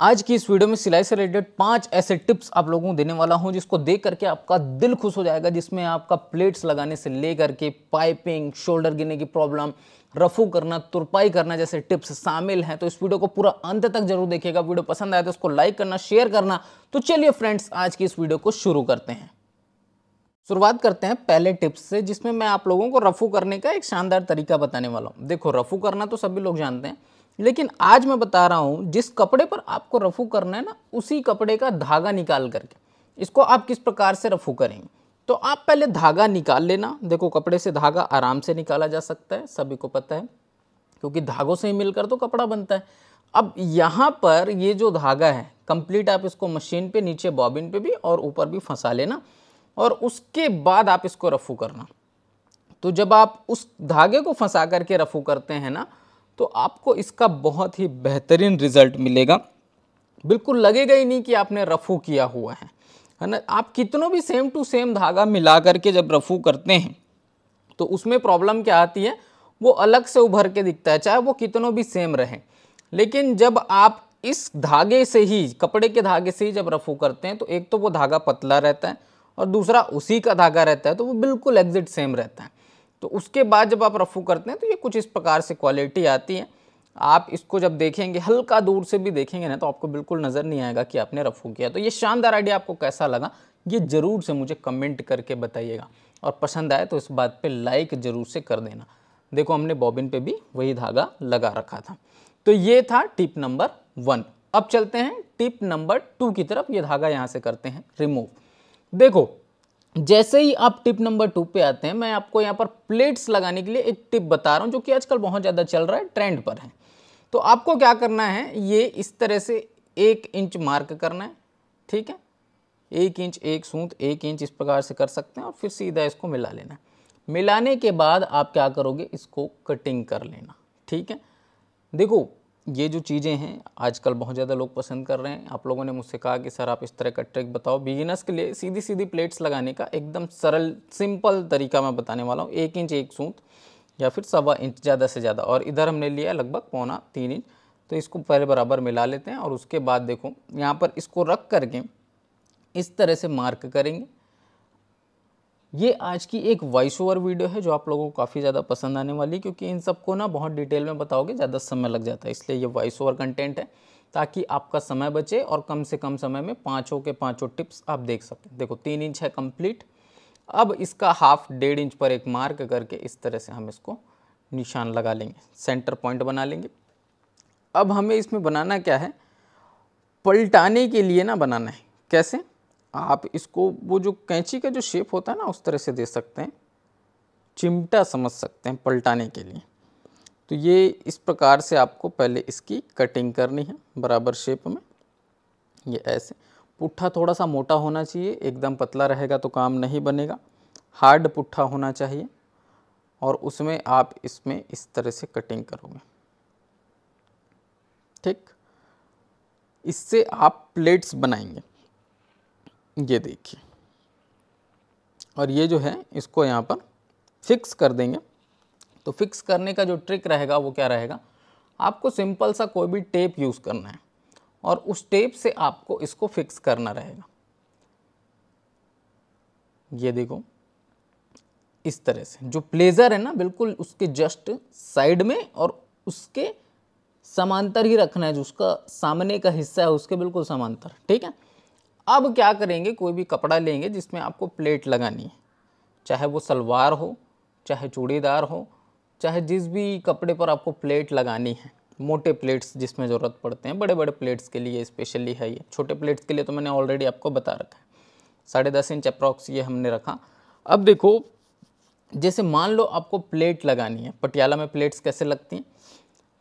आज की इस वीडियो में सिलाई से रिलेटेड पांच ऐसे टिप्स आप लोगों को देने वाला हूं जिसको देख करके आपका दिल खुश हो जाएगा जिसमें आपका प्लेट्स लगाने से लेकर के पाइपिंग शोल्डर गिरने की प्रॉब्लम रफू करना तुरपाई करना जैसे टिप्स शामिल हैं तो इस वीडियो को पूरा अंत तक जरूर देखिएगा वीडियो पसंद आया तो उसको लाइक करना शेयर करना तो चलिए फ्रेंड्स आज की इस वीडियो को शुरू करते हैं शुरुआत करते हैं पहले टिप्स से जिसमें मैं आप लोगों को रफू करने का एक शानदार तरीका बताने वाला हूँ देखो रफू करना तो सभी लोग जानते हैं लेकिन आज मैं बता रहा हूँ जिस कपड़े पर आपको रफू करना है ना उसी कपड़े का धागा निकाल करके इसको आप किस प्रकार से रफू करेंगे तो आप पहले धागा निकाल लेना देखो कपड़े से धागा आराम से निकाला जा सकता है सभी को पता है क्योंकि धागों से ही मिलकर तो कपड़ा बनता है अब यहाँ पर ये जो धागा है कंप्लीट आप इसको मशीन पे नीचे बॉबिन पे भी और ऊपर भी फंसा लेना और उसके बाद आप इसको रफू करना तो जब आप उस धागे को फंसा करके रफू करते हैं ना तो आपको इसका बहुत ही बेहतरीन रिजल्ट मिलेगा बिल्कुल लगेगा ही नहीं कि आपने रफू किया हुआ है है ना आप कितनों भी सेम टू सेम धागा मिला करके जब रफू करते हैं तो उसमें प्रॉब्लम क्या आती है वो अलग से उभर के दिखता है चाहे वो कितनों भी सेम रहे लेकिन जब आप इस धागे से ही कपड़े के धागे से ही जब रफू करते हैं तो एक तो वो धागा पतला रहता है और दूसरा उसी का धागा रहता है तो वो बिल्कुल एग्जिट सेम रहता है तो उसके बाद जब आप रफ़ू करते हैं तो ये कुछ इस प्रकार से क्वालिटी आती है आप इसको जब देखेंगे हल्का दूर से भी देखेंगे ना तो आपको बिल्कुल नज़र नहीं आएगा कि आपने रफ़ू किया तो ये शानदार आइडिया आपको कैसा लगा ये ज़रूर से मुझे कमेंट करके बताइएगा और पसंद आए तो इस बात पे लाइक ज़रूर से कर देना देखो हमने बॉबिन पे भी वही धागा लगा रखा था तो ये था टिप नंबर वन अब चलते हैं टिप नंबर टू की तरफ ये धागा यहाँ से करते हैं रिमूव देखो जैसे ही आप टिप नंबर टू पे आते हैं मैं आपको यहाँ पर प्लेट्स लगाने के लिए एक टिप बता रहा हूँ जो कि आजकल बहुत ज़्यादा चल रहा है ट्रेंड पर है तो आपको क्या करना है ये इस तरह से एक इंच मार्क करना है ठीक है एक इंच एक सूत एक इंच इस प्रकार से कर सकते हैं और फिर सीधा इसको मिला लेना मिलाने के बाद आप क्या करोगे इसको कटिंग कर लेना ठीक है देखो ये जो चीज़ें हैं आजकल बहुत ज़्यादा लोग पसंद कर रहे हैं आप लोगों ने मुझसे कहा कि सर आप इस तरह का ट्रिक बताओ बिगिनर्स के लिए सीधी सीधी प्लेट्स लगाने का एकदम सरल सिंपल तरीका मैं बताने वाला हूँ एक इंच एक सूत या फिर सवा इंच ज़्यादा से ज़्यादा और इधर हमने लिया लगभग पौना तीन इंच तो इसको पहले बराबर मिला लेते हैं और उसके बाद देखो यहाँ पर इसको रख करके इस तरह से मार्क करेंगे ये आज की एक वॉइस ओवर वीडियो है जो आप लोगों को काफ़ी ज़्यादा पसंद आने वाली है क्योंकि इन सबको ना बहुत डिटेल में बताओगे ज़्यादा समय लग जाता है इसलिए ये वॉइस ओवर कंटेंट है ताकि आपका समय बचे और कम से कम समय में पाँचों के पाँचों टिप्स आप देख सकें देखो तीन इंच है कम्प्लीट अब इसका हाफ डेढ़ इंच पर एक मार्क करके इस तरह से हम इसको निशान लगा लेंगे सेंटर पॉइंट बना लेंगे अब हमें इसमें बनाना क्या है पलटाने के लिए ना बनाना है कैसे आप इसको वो जो कैंची का जो शेप होता है ना उस तरह से दे सकते हैं चिमटा समझ सकते हैं पलटाने के लिए तो ये इस प्रकार से आपको पहले इसकी कटिंग करनी है बराबर शेप में ये ऐसे पुट्ठा थोड़ा सा मोटा होना चाहिए एकदम पतला रहेगा तो काम नहीं बनेगा हार्ड पुट्ठा होना चाहिए और उसमें आप इसमें इस तरह से कटिंग करोगे ठीक इससे आप प्लेट्स बनाएंगे ये देखिए और ये जो है इसको यहाँ पर फिक्स कर देंगे तो फिक्स करने का जो ट्रिक रहेगा वो क्या रहेगा आपको सिंपल सा कोई भी टेप यूज़ करना है और उस टेप से आपको इसको फिक्स करना रहेगा ये देखो इस तरह से जो प्लेजर है ना बिल्कुल उसके जस्ट साइड में और उसके समांतर ही रखना है जो उसका सामने का हिस्सा है उसके बिल्कुल समांतर ठीक है अब क्या करेंगे कोई भी कपड़ा लेंगे जिसमें आपको प्लेट लगानी है चाहे वो सलवार हो चाहे चूड़ीदार हो चाहे जिस भी कपड़े पर आपको प्लेट लगानी है मोटे प्लेट्स जिसमें ज़रूरत पड़ते हैं बड़े बड़े प्लेट्स के लिए स्पेशली है ये छोटे प्लेट्स के लिए तो मैंने ऑलरेडी आपको बता रखा है साढ़े दस इंच अप्रॉक्स ये हमने रखा अब देखो जैसे मान लो आपको प्लेट लगानी है पटियाला में प्लेट्स कैसे लगती हैं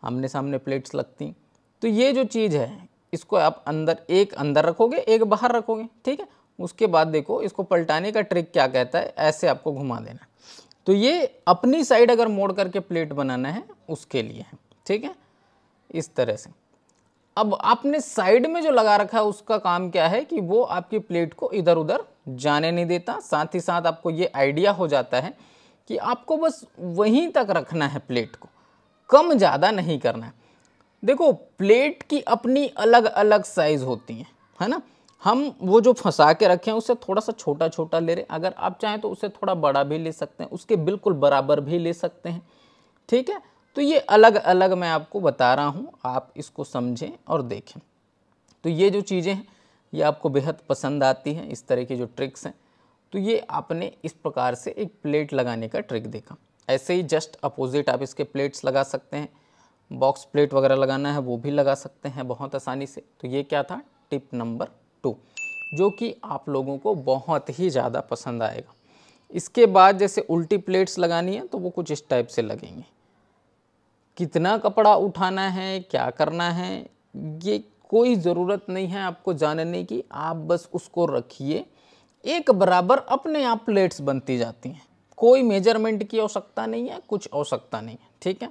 आमने सामने प्लेट्स लगती हैं तो ये जो चीज़ है इसको आप अंदर एक अंदर रखोगे एक बाहर रखोगे ठीक है उसके बाद देखो इसको पलटाने का ट्रिक क्या कहता है ऐसे आपको घुमा देना तो ये अपनी साइड अगर मोड़ करके प्लेट बनाना है उसके लिए है ठीक है इस तरह से अब आपने साइड में जो लगा रखा है उसका काम क्या है कि वो आपकी प्लेट को इधर उधर जाने नहीं देता साथ ही साथ आपको ये आइडिया हो जाता है कि आपको बस वहीं तक रखना है प्लेट को कम ज़्यादा नहीं करना है देखो प्लेट की अपनी अलग अलग साइज़ होती हैं है ना हम वो जो फंसा के रखे हैं उससे थोड़ा सा छोटा छोटा ले रहे हैं अगर आप चाहें तो उसे थोड़ा बड़ा भी ले सकते हैं उसके बिल्कुल बराबर भी ले सकते हैं ठीक है तो ये अलग अलग मैं आपको बता रहा हूँ आप इसको समझें और देखें तो ये जो चीज़ें हैं ये आपको बेहद पसंद आती हैं इस तरह की जो ट्रिक्स हैं तो ये आपने इस प्रकार से एक प्लेट लगाने का ट्रिक देखा ऐसे ही जस्ट अपोजिट आप इसके प्लेट्स लगा सकते हैं बॉक्स प्लेट वगैरह लगाना है वो भी लगा सकते हैं बहुत आसानी से तो ये क्या था टिप नंबर टू जो कि आप लोगों को बहुत ही ज़्यादा पसंद आएगा इसके बाद जैसे उल्टी प्लेट्स लगानी है तो वो कुछ इस टाइप से लगेंगे कितना कपड़ा उठाना है क्या करना है ये कोई ज़रूरत नहीं है आपको जानने की आप बस उसको रखिए एक बराबर अपने आप प्लेट्स बनती जाती हैं कोई मेजरमेंट की आवश्यकता नहीं है कुछ आवश्यकता नहीं है ठीक है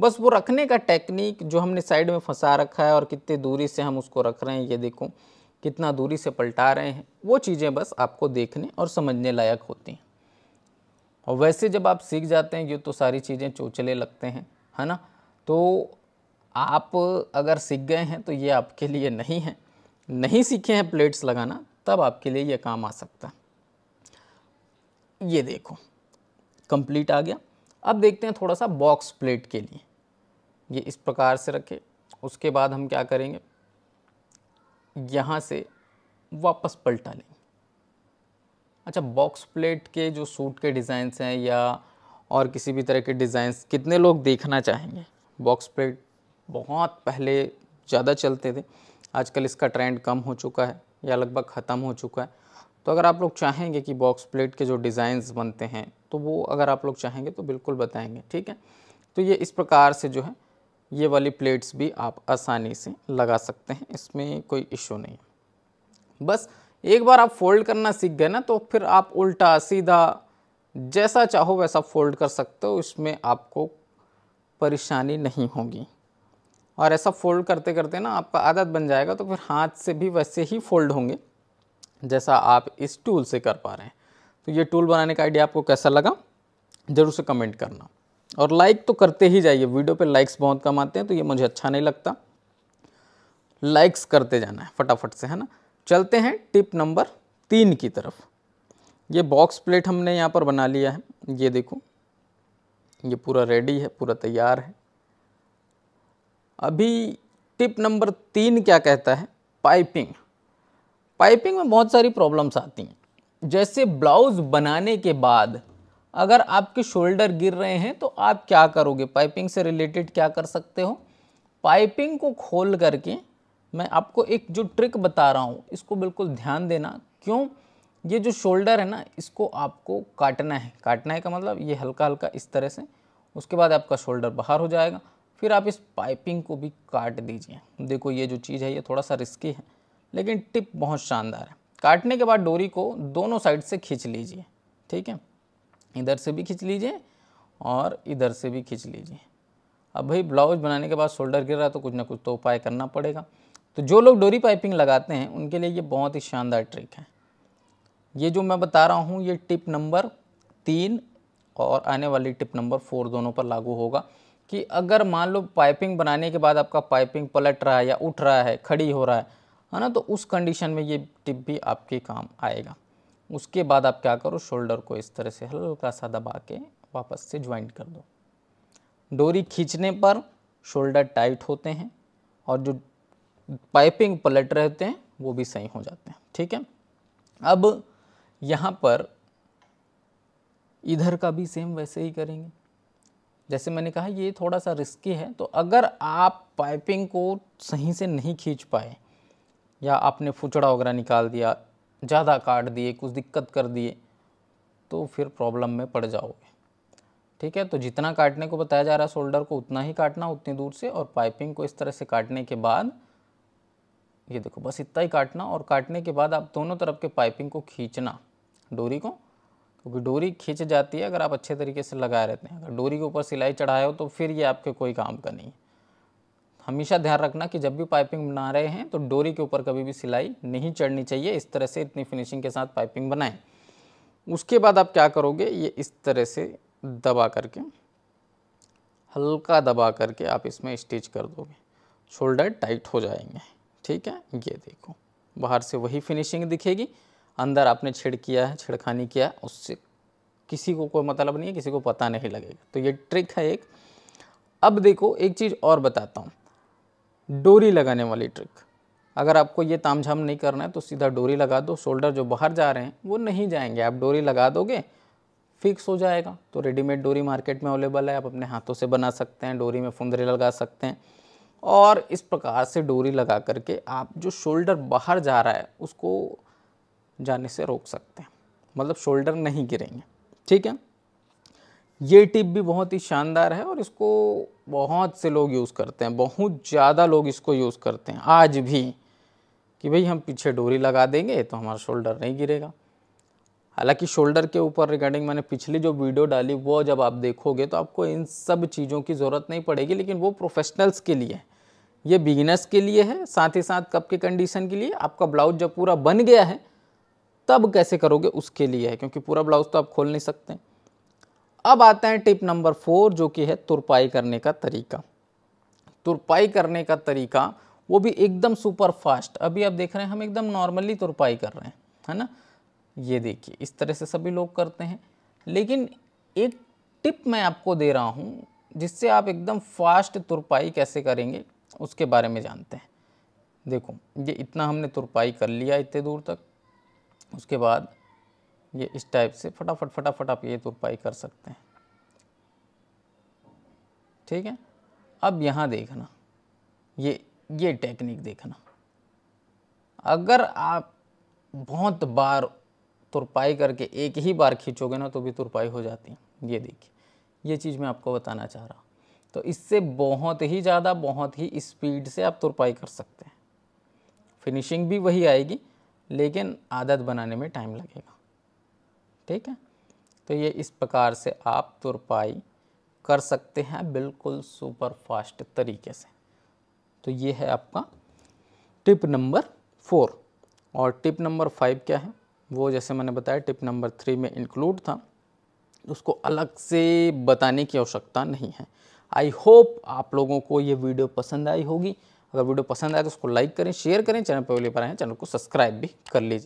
बस वो रखने का टेक्निक जो हमने साइड में फंसा रखा है और कितनी दूरी से हम उसको रख रहे हैं ये देखो कितना दूरी से पलटा रहे हैं वो चीज़ें बस आपको देखने और समझने लायक होती हैं और वैसे जब आप सीख जाते हैं ये तो सारी चीज़ें चोचले लगते हैं है ना तो आप अगर सीख गए हैं तो ये आपके लिए नहीं है नहीं सीखे हैं प्लेट्स लगाना तब आपके लिए ये काम आ सकता है ये देखो कंप्लीट आ गया अब देखते हैं थोड़ा सा बॉक्स प्लेट के लिए ये इस प्रकार से रखें उसके बाद हम क्या करेंगे यहाँ से वापस पलटा लेंगे अच्छा बॉक्स प्लेट के जो सूट के डिज़ाइंस हैं या और किसी भी तरह के डिज़ाइंस कितने लोग देखना चाहेंगे बॉक्स प्लेट बहुत पहले ज़्यादा चलते थे आजकल इसका ट्रेंड कम हो चुका है या लगभग ख़त्म हो चुका है तो अगर आप लोग चाहेंगे कि बॉक्स प्लेट के जो डिज़ाइंस बनते हैं तो वो अगर आप लोग चाहेंगे तो बिल्कुल बताएंगे ठीक है तो ये इस प्रकार से जो है ये वाली प्लेट्स भी आप आसानी से लगा सकते हैं इसमें कोई इशू नहीं है बस एक बार आप फोल्ड करना सीख गए ना तो फिर आप उल्टा सीधा जैसा चाहो वैसा फोल्ड कर सकते हो इसमें आपको परेशानी नहीं होगी और ऐसा फोल्ड करते करते ना आपका आदत बन जाएगा तो फिर हाथ से भी वैसे ही फोल्ड होंगे जैसा आप इस टूल से कर पा रहे हैं तो ये टूल बनाने का आइडिया आपको कैसा लगा ज़रूर से कमेंट करना और लाइक तो करते ही जाइए वीडियो पे लाइक्स बहुत कम आते हैं तो ये मुझे अच्छा नहीं लगता लाइक्स करते जाना है फटाफट से है ना चलते हैं टिप नंबर तीन की तरफ ये बॉक्स प्लेट हमने यहाँ पर बना लिया है ये देखो ये पूरा रेडी है पूरा तैयार है अभी टिप नंबर तीन क्या कहता है पाइपिंग पाइपिंग में बहुत सारी प्रॉब्लम्स आती हैं जैसे ब्लाउज़ बनाने के बाद अगर आपके शोल्डर गिर रहे हैं तो आप क्या करोगे पाइपिंग से रिलेटेड क्या कर सकते हो पाइपिंग को खोल करके मैं आपको एक जो ट्रिक बता रहा हूँ इसको बिल्कुल ध्यान देना क्यों ये जो शोल्डर है ना इसको आपको काटना है काटना है का मतलब ये हल्का हल्का इस तरह से उसके बाद आपका शोल्डर बाहर हो जाएगा फिर आप इस पाइपिंग को भी काट दीजिए देखो ये जो चीज़ है ये थोड़ा सा रिस्की है लेकिन टिप बहुत शानदार है काटने के बाद डोरी को दोनों साइड से खींच लीजिए ठीक है इधर से भी खींच लीजिए और इधर से भी खींच लीजिए अब भाई ब्लाउज बनाने के बाद शोल्डर गिर रहा है तो कुछ ना कुछ तो उपाय करना पड़ेगा तो जो लोग डोरी पाइपिंग लगाते हैं उनके लिए ये बहुत ही शानदार ट्रिक है ये जो मैं बता रहा हूँ ये टिप नंबर तीन और आने वाली टिप नंबर फोर दोनों पर लागू होगा कि अगर मान लो पाइपिंग बनाने के बाद आपका पाइपिंग पलट रहा है या उठ रहा है खड़ी हो रहा है है ना तो उस कंडीशन में ये टिप भी आपके काम आएगा उसके बाद आप क्या करो शोल्डर को इस तरह से हल्का सा दबा के वापस से ज्वाइंट कर दो डोरी खींचने पर शोल्डर टाइट होते हैं और जो पाइपिंग पलट रहते हैं वो भी सही हो जाते हैं ठीक है अब यहाँ पर इधर का भी सेम वैसे ही करेंगे जैसे मैंने कहा ये थोड़ा सा रिस्की है तो अगर आप पाइपिंग को सही से नहीं खींच पाए या आपने फुचड़ा वगैरह निकाल दिया ज़्यादा काट दिए कुछ दिक्कत कर दिए तो फिर प्रॉब्लम में पड़ जाओगे ठीक है तो जितना काटने को बताया जा रहा है शोल्डर को उतना ही काटना उतनी दूर से और पाइपिंग को इस तरह से काटने के बाद ये देखो बस इतना ही काटना और काटने के बाद आप दोनों तरफ के पाइपिंग को खींचना डोरी को क्योंकि डोरी खींच जाती है अगर आप अच्छे तरीके से लगाए रहते हैं अगर डोरी के ऊपर सिलाई चढ़ाए हो तो फिर ये आपके कोई काम का नहीं है हमेशा ध्यान रखना कि जब भी पाइपिंग बना रहे हैं तो डोरी के ऊपर कभी भी सिलाई नहीं चढ़नी चाहिए इस तरह से इतनी फिनिशिंग के साथ पाइपिंग बनाएं उसके बाद आप क्या करोगे ये इस तरह से दबा करके हल्का दबा करके आप इसमें स्टिच कर दोगे शोल्डर टाइट हो जाएंगे ठीक है ये देखो बाहर से वही फिनिशिंग दिखेगी अंदर आपने छिड़ किया है छिड़खानी किया है उससे किसी को कोई मतलब नहीं है किसी को पता नहीं लगेगा तो ये ट्रिक है एक अब देखो एक चीज़ और बताता हूँ डोरी लगाने वाली ट्रिक अगर आपको ये तामझाम नहीं करना है तो सीधा डोरी लगा दो शोल्डर जो बाहर जा रहे हैं वो नहीं जाएंगे आप डोरी लगा दोगे फिक्स हो जाएगा तो रेडीमेड डोरी मार्केट में अवेलेबल है आप अपने हाथों से बना सकते हैं डोरी में फुंदरे लगा सकते हैं और इस प्रकार से डोरी लगा करके आप जो शोल्डर बाहर जा रहा है उसको जाने से रोक सकते हैं मतलब शोल्डर नहीं गिरेंगे ठीक है ये टिप भी बहुत ही शानदार है और इसको बहुत से लोग यूज़ करते हैं बहुत ज़्यादा लोग इसको यूज़ करते हैं आज भी कि भाई हम पीछे डोरी लगा देंगे तो हमारा शोल्डर नहीं गिरेगा हालांकि शोल्डर के ऊपर रिगार्डिंग मैंने पिछली जो वीडियो डाली वो जब आप देखोगे तो आपको इन सब चीज़ों की ज़रूरत नहीं पड़ेगी लेकिन वो प्रोफेशनल्स के लिए है ये बिगिनर्स के लिए है साथ ही साथ कप के कंडीशन के लिए आपका ब्लाउज जब पूरा बन गया है तब कैसे करोगे उसके लिए है क्योंकि पूरा ब्लाउज तो आप खोल नहीं सकते अब आते हैं टिप नंबर फोर जो कि है तुरपाई करने का तरीका तुरपाई करने का तरीका वो भी एकदम सुपर फास्ट अभी आप देख रहे हैं हम एकदम नॉर्मली तुरपाई कर रहे हैं है ना ये देखिए इस तरह से सभी लोग करते हैं लेकिन एक टिप मैं आपको दे रहा हूँ जिससे आप एकदम फास्ट तुरपाई कैसे करेंगे उसके बारे में जानते हैं देखो ये इतना हमने तुरपाई कर लिया इतने दूर तक उसके बाद ये इस टाइप से फटाफट फटाफट आप ये तुरपाई तो कर सकते हैं ठीक है अब यहाँ देखना ये ये टेक्निक देखना अगर आप बहुत बार तुरपाई करके एक ही बार खींचोगे ना तो भी तुरपाई हो जाती है ये देखिए ये चीज़ मैं आपको बताना चाह रहा तो इससे बहुत ही ज़्यादा बहुत ही स्पीड से आप तुरपाई कर सकते हैं फिनिशिंग भी वही आएगी लेकिन आदत बनाने में टाइम लगेगा ठीक है तो ये इस प्रकार से आप तुरपाई कर सकते हैं बिल्कुल सुपर फास्ट तरीके से तो ये है आपका टिप नंबर फोर और टिप नंबर फाइव क्या है वो जैसे मैंने बताया टिप नंबर थ्री में इंक्लूड था उसको अलग से बताने की आवश्यकता नहीं है आई होप आप लोगों को ये वीडियो पसंद आई होगी अगर वीडियो पसंद आए तो उसको लाइक करें शेयर करें चैनल पर पहली बार आए चैनल को सब्सक्राइब भी कर लीजिए